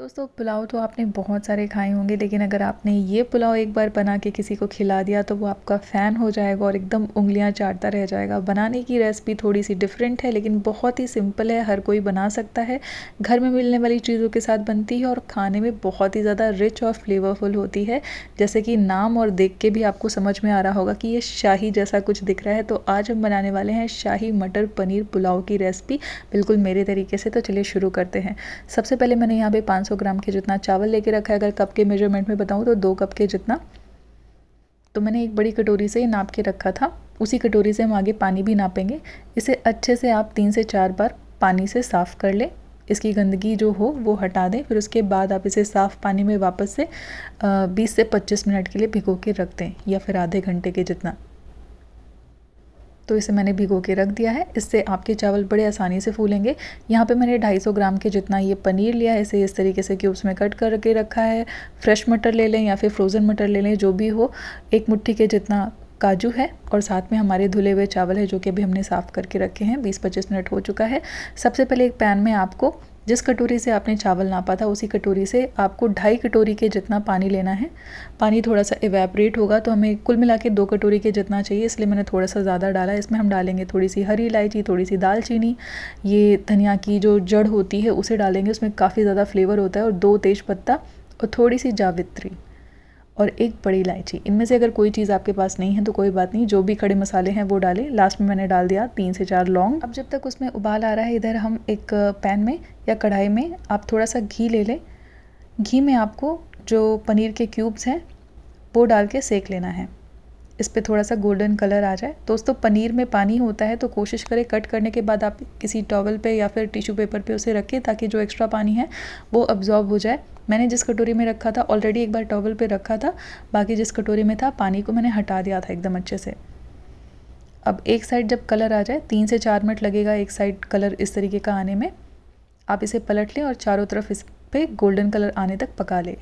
दोस्तों पुलाव तो आपने बहुत सारे खाए होंगे लेकिन अगर आपने ये पुलाव एक बार बना के किसी को खिला दिया तो वो आपका फ़ैन हो जाएगा और एकदम उंगलियां चाटता रह जाएगा बनाने की रेसिपी थोड़ी सी डिफरेंट है लेकिन बहुत ही सिंपल है हर कोई बना सकता है घर में मिलने वाली चीज़ों के साथ बनती है और खाने में बहुत ही ज़्यादा रिच और फ्लेवरफुल होती है जैसे कि नाम और देख के भी आपको समझ में आ रहा होगा कि ये शाही जैसा कुछ दिख रहा है तो आज हम बनाने वाले हैं शाही मटर पनीर पुलाव की रेसिपी बिल्कुल मेरे तरीके से तो चलिए शुरू करते हैं सबसे पहले मैंने यहाँ पर पाँच 500 ग्राम के जितना चावल लेके रखा है अगर कप के मेजरमेंट में बताऊँ तो दो कप के जितना तो मैंने एक बड़ी कटोरी से नाप के रखा था उसी कटोरी से हम आगे पानी भी नापेंगे इसे अच्छे से आप तीन से चार बार पानी से साफ़ कर लें इसकी गंदगी जो हो वो हटा दें फिर उसके बाद आप इसे साफ़ पानी में वापस से 20 से 25 मिनट के लिए भिगो के रख दें या फिर आधे घंटे के जितना तो इसे मैंने भिगो के रख दिया है इससे आपके चावल बड़े आसानी से फूलेंगे यहाँ पे मैंने 250 ग्राम के जितना ये पनीर लिया है इसे इस तरीके से क्यूब्स में कट करके रखा है फ्रेश मटर ले लें या फिर फ्रोज़न मटर ले लें जो भी हो एक मुट्ठी के जितना काजू है और साथ में हमारे धुले हुए चावल है जो कि अभी हमने साफ़ करके रखे हैं बीस पच्चीस मिनट हो चुका है सबसे पहले एक पैन में आपको जिस कटोरी से आपने चावल नापा था उसी कटोरी से आपको ढाई कटोरी के जितना पानी लेना है पानी थोड़ा सा इवेपरेट होगा तो हमें कुल मिला के दो कटोरी के जितना चाहिए इसलिए मैंने थोड़ा सा ज़्यादा डाला इसमें हम डालेंगे थोड़ी सी हरी इलायची थोड़ी सी दालचीनी ये धनिया की जो जड़ होती है उसे डालेंगे उसमें काफ़ी ज़्यादा फ्लेवर होता है और दो तेज़ पत्ता और थोड़ी सी जावित्री और एक बड़ी इलायची इनमें से अगर कोई चीज़ आपके पास नहीं है तो कोई बात नहीं जो भी खड़े मसाले हैं वो डालें लास्ट में मैंने डाल दिया तीन से चार लौंग अब जब तक उसमें उबाल आ रहा है इधर हम एक पैन में या कढ़ाई में आप थोड़ा सा घी ले लें घी में आपको जो पनीर के क्यूब्स हैं वो डाल के सेक लेना है इस पर थोड़ा सा गोल्डन कलर आ जाए दोस्तों पनीर में पानी होता है तो कोशिश करें कट करने के बाद आप किसी टॉवल पे या फिर टिश्यू पेपर पे उसे रखें ताकि जो एक्स्ट्रा पानी है वो अब्जॉर्ब हो जाए मैंने जिस कटोरी में रखा था ऑलरेडी एक बार टॉवल पे रखा था बाकी जिस कटोरी में था पानी को मैंने हटा दिया था एकदम अच्छे से अब एक साइड जब कलर आ जाए तीन से चार मिनट लगेगा एक साइड कलर इस तरीके का आने में आप इसे पलट लें और चारों तरफ इस पर गोल्डन कलर आने तक पका लें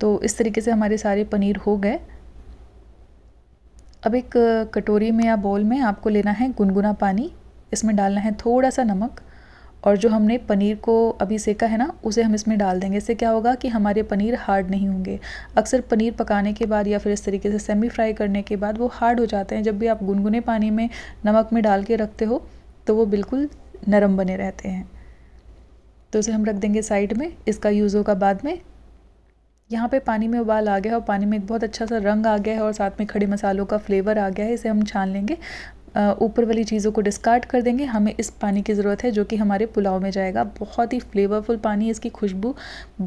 तो इस तरीके से हमारे सारे पनीर हो गए अब एक कटोरी में या बोल में आपको लेना है गुनगुना पानी इसमें डालना है थोड़ा सा नमक और जो हमने पनीर को अभी सेका है ना उसे हम इसमें डाल देंगे इससे क्या होगा कि हमारे पनीर हार्ड नहीं होंगे अक्सर पनीर पकाने के बाद या फिर इस तरीके से सेमी फ्राई करने के बाद वो हार्ड हो जाते हैं जब भी आप गुनगुने पानी में नमक में डाल के रखते हो तो वो बिल्कुल नरम बने रहते हैं तो उसे हम रख देंगे साइड में इसका यूज़ होगा बाद में यहाँ पे पानी में उबाल आ गया है और पानी में एक बहुत अच्छा सा रंग आ गया है और साथ में खड़े मसालों का फ्लेवर आ गया है इसे हम छान लेंगे ऊपर वाली चीज़ों को डिस्कार्ड कर देंगे हमें इस पानी की ज़रूरत है जो कि हमारे पुलाव में जाएगा बहुत ही फ्लेवरफुल पानी इसकी खुशबू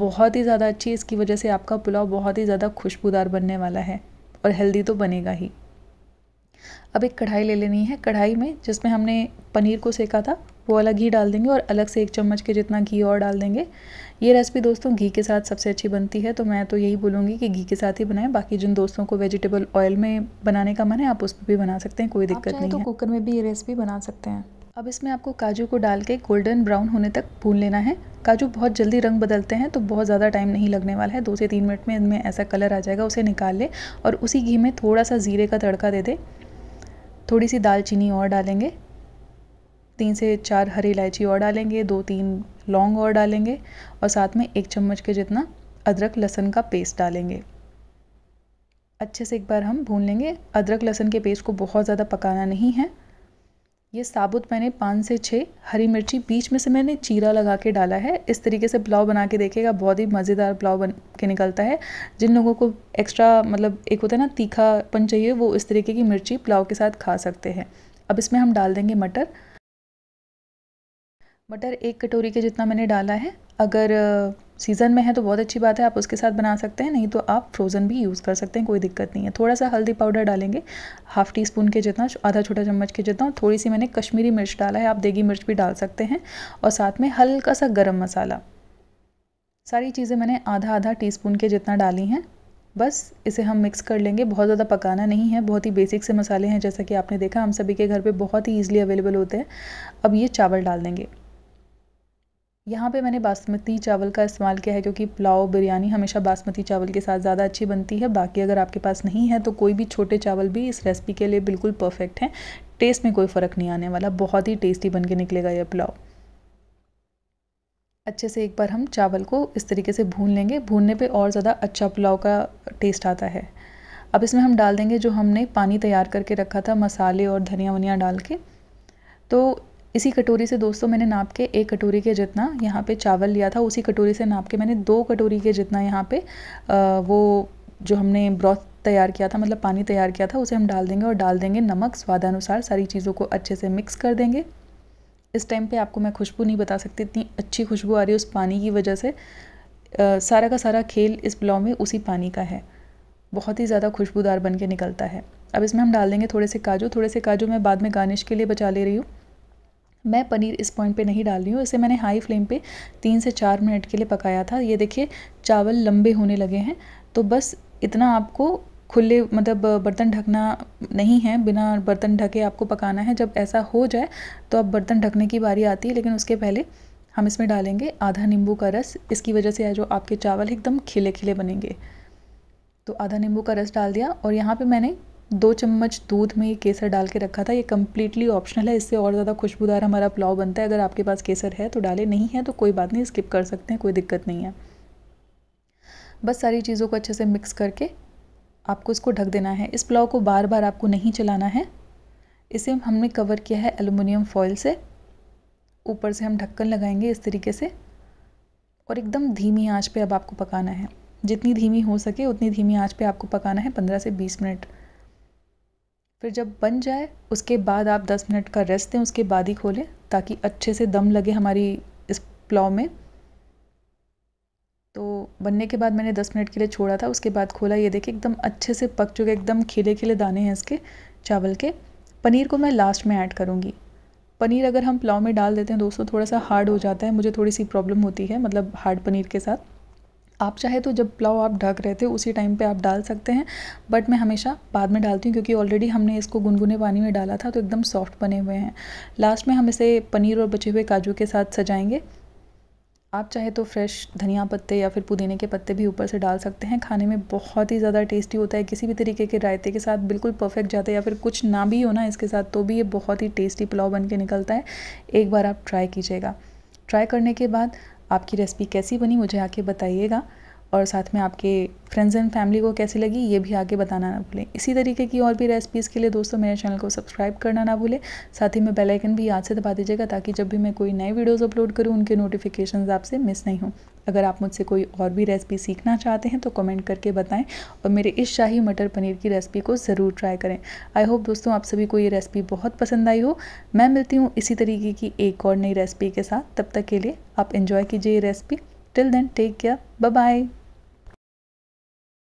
बहुत ही ज़्यादा अच्छी है इसकी वजह से आपका पुलाव बहुत ही ज़्यादा खुशबूदार बनने वाला है और हेल्दी तो बनेगा ही अब एक कढ़ाई ले लेनी है कढ़ाई में जिसमें हमने पनीर को सेका था वो अलग घी डाल देंगे और अलग से एक चम्मच के जितना घी और डाल देंगे ये रेसिपी दोस्तों घी के साथ सबसे अच्छी बनती है तो मैं तो यही बोलूँगी कि घी के साथ ही बनाएं बाकी जिन दोस्तों को वेजिटेबल ऑयल में बनाने का मन है आप उस पर भी बना सकते हैं कोई दिक्कत नहीं तो है कुकर में भी ये रेसिपी बना सकते हैं अब इसमें आपको काजू को डाल के गोल्डन ब्राउन होने तक भून लेना है काजू बहुत जल्दी रंग बदलते हैं तो बहुत ज़्यादा टाइम नहीं लगने वाला है दो से तीन मिनट में इनमें ऐसा कलर आ जाएगा उसे निकाल ले और उसी घी में थोड़ा सा ज़ीरे का तड़का दे दे थोड़ी सी दालचीनी और डालेंगे तीन से चार हरी इलायची और डालेंगे दो तीन लौंग और डालेंगे और साथ में एक चम्मच के जितना अदरक लहसन का पेस्ट डालेंगे अच्छे से एक बार हम भून लेंगे अदरक लहसन के पेस्ट को बहुत ज़्यादा पकाना नहीं है ये साबुत मैंने पाँच से छः हरी मिर्ची बीच में से मैंने चीरा लगा के डाला है इस तरीके से पुलाव बना के देखेगा बहुत ही मज़ेदार पुलाव बन के निकलता है जिन लोगों को एक्स्ट्रा मतलब एक होता है ना तीखापन चाहिए वो इस तरीके की मिर्ची पुलाव के साथ खा सकते हैं अब इसमें हम डाल देंगे मटर मटर एक कटोरी के जितना मैंने डाला है अगर सीज़न में है तो बहुत अच्छी बात है आप उसके साथ बना सकते हैं नहीं तो आप फ्रोज़न भी यूज़ कर सकते हैं कोई दिक्कत नहीं है थोड़ा सा हल्दी पाउडर डालेंगे हाफ़ टी स्पून के जितना आधा छोटा चम्मच के जितना और थोड़ी सी मैंने कश्मीरी मिर्च डाला है आप देगी मिर्च भी डाल सकते हैं और साथ में हल्का सा गर्म मसाला सारी चीज़ें मैंने आधा आधा टी स्पून के जितना डाली हैं बस इसे हम मिक्स कर लेंगे बहुत ज़्यादा पकाना नहीं है बहुत ही बेसिक से मसाले हैं जैसा कि आपने देखा हम सभी के घर पे बहुत ही ईजिली अवेलेबल होते हैं अब ये चावल डाल देंगे यहाँ पे मैंने बासमती चावल का इस्तेमाल किया है क्योंकि पुलाव बिरयानी हमेशा बासमती चावल के साथ ज़्यादा अच्छी बनती है बाकी अगर आपके पास नहीं है तो कोई भी छोटे चावल भी इस रेसिपी के लिए बिल्कुल परफेक्ट हैं टेस्ट में कोई फ़र्क नहीं आने वाला बहुत ही टेस्टी बन के निकलेगा यह पुलाव अच्छे से एक बार हम चावल को इस तरीके से भून लेंगे भूनने पर और ज़्यादा अच्छा पुलाव का टेस्ट आता है अब इसमें हम डाल देंगे जो हमने पानी तैयार करके रखा था मसाले और धनिया वनिया डाल के तो इसी कटोरी से दोस्तों मैंने नाप के एक कटोरी के जितना यहाँ पे चावल लिया था उसी कटोरी से नाप के मैंने दो कटोरी के जितना यहाँ पे वो जो हमने ब्रॉथ तैयार किया था मतलब पानी तैयार किया था उसे हम डाल देंगे और डाल देंगे नमक स्वादानुसार सारी चीज़ों को अच्छे से मिक्स कर देंगे इस टाइम पे आपको मैं खुशबू नहीं बता सकती इतनी अच्छी खुशबू आ रही है उस पानी की वजह से आ, सारा का सारा खेल इस पुलाव में उसी पानी का है बहुत ही ज़्यादा खुशबूदार बन के निकलता है अब इसमें हम डाल देंगे थोड़े से काजू थोड़े से काजू मैं बाद में गार्निश के लिए बचा ले रही हूँ मैं पनीर इस पॉइंट पे नहीं डाल रही हूँ इसे मैंने हाई फ्लेम पे तीन से चार मिनट के लिए पकाया था ये देखिए चावल लंबे होने लगे हैं तो बस इतना आपको खुले मतलब बर्तन ढकना नहीं है बिना बर्तन ढके आपको पकाना है जब ऐसा हो जाए तो अब बर्तन ढकने की बारी आती है लेकिन उसके पहले हम इसमें डालेंगे आधा नींबू का रस इसकी वजह से जो आपके चावल एकदम खिले खिले बनेंगे तो आधा नींबू का रस डाल दिया और यहाँ पे मैंने दो चम्मच दूध में ये केसर डाल के रखा था ये कम्प्लीटली ऑप्शनल है इससे और ज़्यादा खुशबूदार हमारा पुलाव बनता है अगर आपके पास केसर है तो डाले नहीं है तो कोई बात नहीं स्किप कर सकते हैं कोई दिक्कत नहीं है बस सारी चीज़ों को अच्छे से मिक्स करके आपको इसको ढक देना है इस पुलाव को बार बार आपको नहीं चलाना है इसे हमने कवर किया है एलुमिनियम फॉयल से ऊपर से हम ढक्कन लगाएंगे इस तरीके से और एकदम धीमी आंच पे अब आपको पकाना है जितनी धीमी हो सके उतनी धीमी आंच पे आपको पकाना है पंद्रह से बीस मिनट फिर जब बन जाए उसके बाद आप 10 मिनट का रेस्ट दें उसके बाद ही खोलें ताकि अच्छे से दम लगे हमारी इस पुलाव में तो बनने के बाद मैंने 10 मिनट के लिए छोड़ा था उसके बाद खोला ये देखिए एकदम अच्छे से पक चुके एकदम खिले खिले दाने हैं इसके चावल के पनीर को मैं लास्ट में ऐड करूँगी पनीर अगर हम पुलाव में डाल देते हैं दोस्तों थोड़ा सा हार्ड हो जाता है मुझे थोड़ी सी प्रॉब्लम होती है मतलब हार्ड पनीर के साथ आप चाहे तो जब पुलाव आप ढक रहे थे उसी टाइम पे आप डाल सकते हैं बट मैं हमेशा बाद में डालती हूँ क्योंकि ऑलरेडी हमने इसको गुनगुने पानी में डाला था तो एकदम सॉफ्ट बने हुए हैं लास्ट में हम इसे पनीर और बचे हुए काजू के साथ सजाएंगे आप चाहे तो फ्रेश धनिया पत्ते या फिर पुदीने के पत्ते भी ऊपर से डाल सकते हैं खाने में बहुत ही ज़्यादा टेस्टी होता है किसी भी तरीके के रायते के साथ बिल्कुल परफेक्ट जाता है या फिर कुछ ना भी हो ना इसके साथ तो भी ये बहुत ही टेस्टी पुलाव बन के निकलता है एक बार आप ट्राई कीजिएगा ट्राई करने के बाद आपकी रेसिपी कैसी बनी मुझे आके बताइएगा और साथ में आपके फ्रेंड्स एंड फैमिली को कैसी लगी ये भी आगे बताना ना भूलें इसी तरीके की और भी रेसिपीज़ के लिए दोस्तों मेरे चैनल को सब्सक्राइब करना ना भूलें साथ ही में बेल आइकन भी याद से दबा दीजिएगा ताकि जब भी मैं कोई नए वीडियोस अपलोड करूँ उनके नोटिफिकेशन आपसे मिस नहीं हों अगर आप मुझसे कोई और भी रेसिपी सीखना चाहते हैं तो कमेंट करके बताएं और मेरे इस शाही मटर पनीर की रेसिपी को ज़रूर ट्राई करें आई होप दोस्तों आप सभी को ये रेसिपी बहुत पसंद आई हो मैं मिलती हूँ इसी तरीके की एक और नई रेसिपी के साथ तब तक के लिए आप इन्जॉय कीजिए ये recipe till then take care bye bye